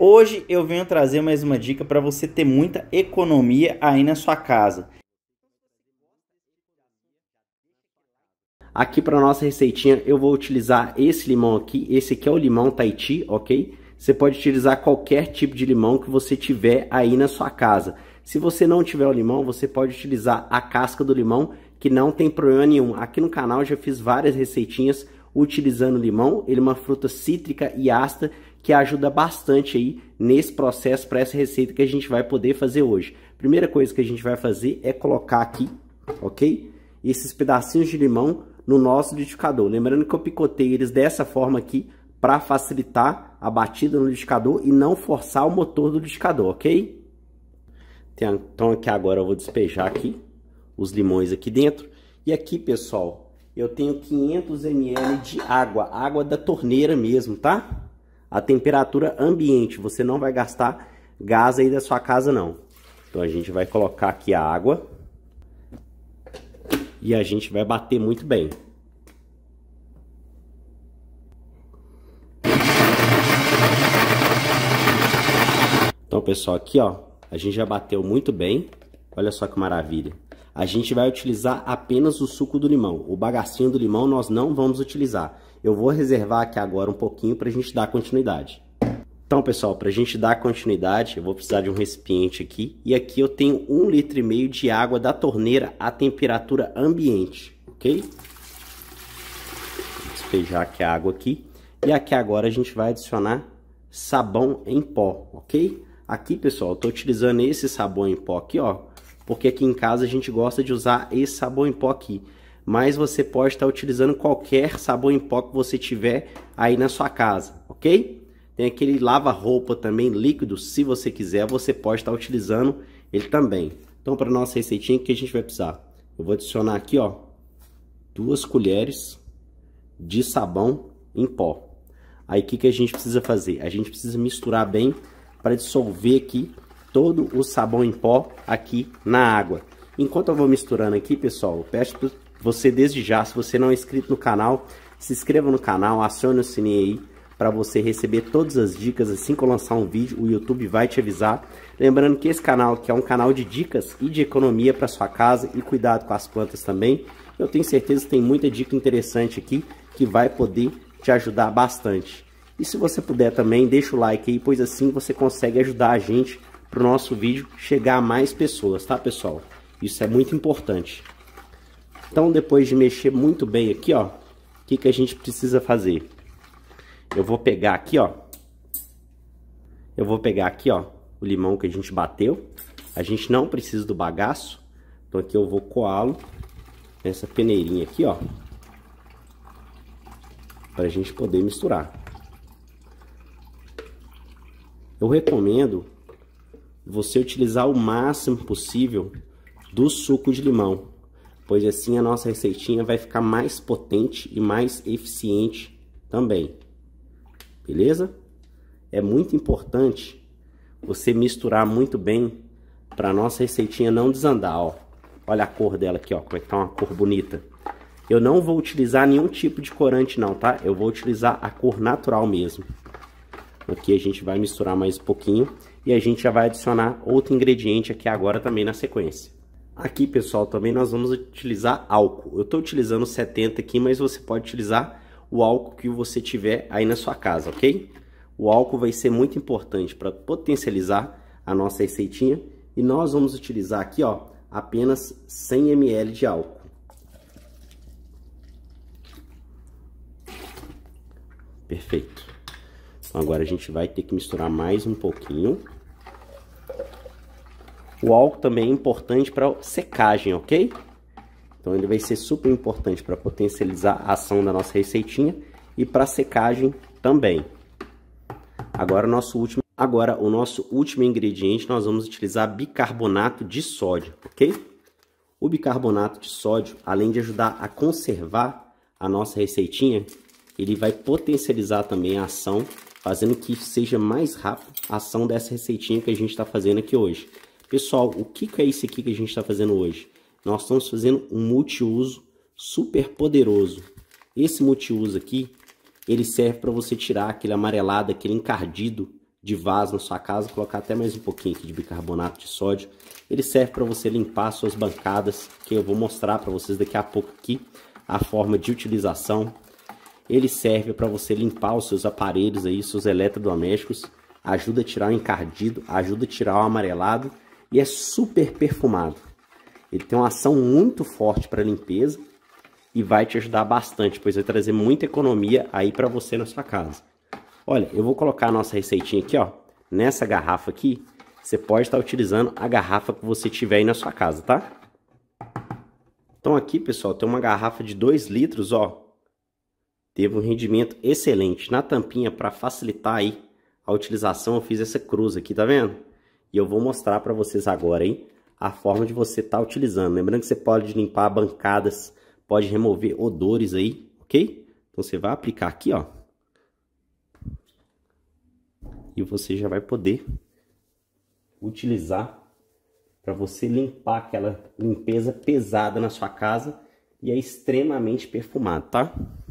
Hoje eu venho trazer mais uma dica para você ter muita economia aí na sua casa. Aqui para nossa receitinha eu vou utilizar esse limão aqui, esse aqui é o limão Tahiti, ok? Você pode utilizar qualquer tipo de limão que você tiver aí na sua casa. Se você não tiver o limão, você pode utilizar a casca do limão, que não tem problema nenhum. Aqui no canal já fiz várias receitinhas utilizando limão, ele é uma fruta cítrica e ácida, que ajuda bastante aí nesse processo para essa receita que a gente vai poder fazer hoje. Primeira coisa que a gente vai fazer é colocar aqui, ok? Esses pedacinhos de limão no nosso liquidificador. Lembrando que eu picotei eles dessa forma aqui para facilitar a batida no liquidificador e não forçar o motor do liquidificador, ok? Então aqui agora eu vou despejar aqui os limões aqui dentro. E aqui, pessoal, eu tenho 500 ml de água, água da torneira mesmo, tá? a temperatura ambiente. Você não vai gastar gás aí da sua casa não. Então a gente vai colocar aqui a água e a gente vai bater muito bem. Então pessoal, aqui ó, a gente já bateu muito bem. Olha só que maravilha a gente vai utilizar apenas o suco do limão. O bagacinho do limão nós não vamos utilizar. Eu vou reservar aqui agora um pouquinho para a gente dar continuidade. Então, pessoal, para a gente dar continuidade, eu vou precisar de um recipiente aqui. E aqui eu tenho um litro e meio de água da torneira à temperatura ambiente, ok? Vou despejar aqui a água aqui. E aqui agora a gente vai adicionar sabão em pó, ok? Aqui, pessoal, eu estou utilizando esse sabão em pó aqui, ó porque aqui em casa a gente gosta de usar esse sabão em pó aqui. Mas você pode estar utilizando qualquer sabão em pó que você tiver aí na sua casa, ok? Tem aquele lava-roupa também líquido, se você quiser, você pode estar utilizando ele também. Então, para nossa receitinha, o que a gente vai precisar? Eu vou adicionar aqui, ó, duas colheres de sabão em pó. Aí, o que, que a gente precisa fazer? A gente precisa misturar bem para dissolver aqui todo o sabão em pó aqui na água. Enquanto eu vou misturando aqui, pessoal, eu peço para você desde já, se você não é inscrito no canal, se inscreva no canal, acione o sininho aí para você receber todas as dicas assim que eu lançar um vídeo, o YouTube vai te avisar. Lembrando que esse canal aqui é um canal de dicas e de economia para sua casa e cuidado com as plantas também. Eu tenho certeza que tem muita dica interessante aqui que vai poder te ajudar bastante. E se você puder também, deixa o like aí, pois assim você consegue ajudar a gente para o nosso vídeo chegar a mais pessoas, tá pessoal? Isso é muito importante. Então depois de mexer muito bem aqui, ó, o que, que a gente precisa fazer? Eu vou pegar aqui, ó, eu vou pegar aqui, ó, o limão que a gente bateu. A gente não precisa do bagaço, então aqui eu vou coá-lo nessa peneirinha aqui, ó, para a gente poder misturar. Eu recomendo você utilizar o máximo possível do suco de limão, pois assim a nossa receitinha vai ficar mais potente e mais eficiente também. Beleza? É muito importante você misturar muito bem para nossa receitinha não desandar, ó. Olha a cor dela aqui, ó, como é que tá uma cor bonita. Eu não vou utilizar nenhum tipo de corante não, tá? Eu vou utilizar a cor natural mesmo. Aqui a gente vai misturar mais um pouquinho e a gente já vai adicionar outro ingrediente aqui agora também na sequência. Aqui, pessoal, também nós vamos utilizar álcool. Eu estou utilizando 70 aqui, mas você pode utilizar o álcool que você tiver aí na sua casa, ok? O álcool vai ser muito importante para potencializar a nossa receitinha e nós vamos utilizar aqui, ó, apenas 100 ml de álcool. Perfeito. Então agora a gente vai ter que misturar mais um pouquinho. O álcool também é importante para secagem, ok? Então ele vai ser super importante para potencializar a ação da nossa receitinha e para secagem também. Agora o nosso último, agora o nosso último ingrediente nós vamos utilizar bicarbonato de sódio, ok? O bicarbonato de sódio, além de ajudar a conservar a nossa receitinha, ele vai potencializar também a ação, fazendo que seja mais rápido a ação dessa receitinha que a gente está fazendo aqui hoje. Pessoal, o que, é isso aqui que a gente está fazendo hoje? Nós estamos fazendo um multiuso super poderoso. Esse multiuso aqui, ele serve para você tirar aquele amarelado, aquele encardido de vaso na sua casa, colocar até mais um pouquinho aqui de bicarbonato de sódio. Ele serve para você limpar suas bancadas, que eu vou mostrar para vocês daqui a pouco aqui a forma de utilização. Ele serve para você limpar os seus aparelhos aí, seus eletrodomésticos, ajuda a tirar o encardido, ajuda a tirar o amarelado e é super perfumado. Ele tem uma ação muito forte para limpeza e vai te ajudar bastante, pois vai trazer muita economia aí para você na sua casa. Olha, eu vou colocar a nossa receitinha aqui, ó, nessa garrafa aqui. Você pode estar utilizando a garrafa que você tiver aí na sua casa, tá? Então aqui, pessoal, tem uma garrafa de 2 litros, ó. Teve um rendimento excelente. Na tampinha, para facilitar aí a utilização, eu fiz essa cruz aqui, tá vendo? E eu vou mostrar para vocês agora aí a forma de você estar tá utilizando. Lembrando que você pode limpar bancadas, pode remover odores aí, ok? Então você vai aplicar aqui, ó. E você já vai poder utilizar para você limpar aquela limpeza pesada na sua casa e é extremamente perfumado, tá?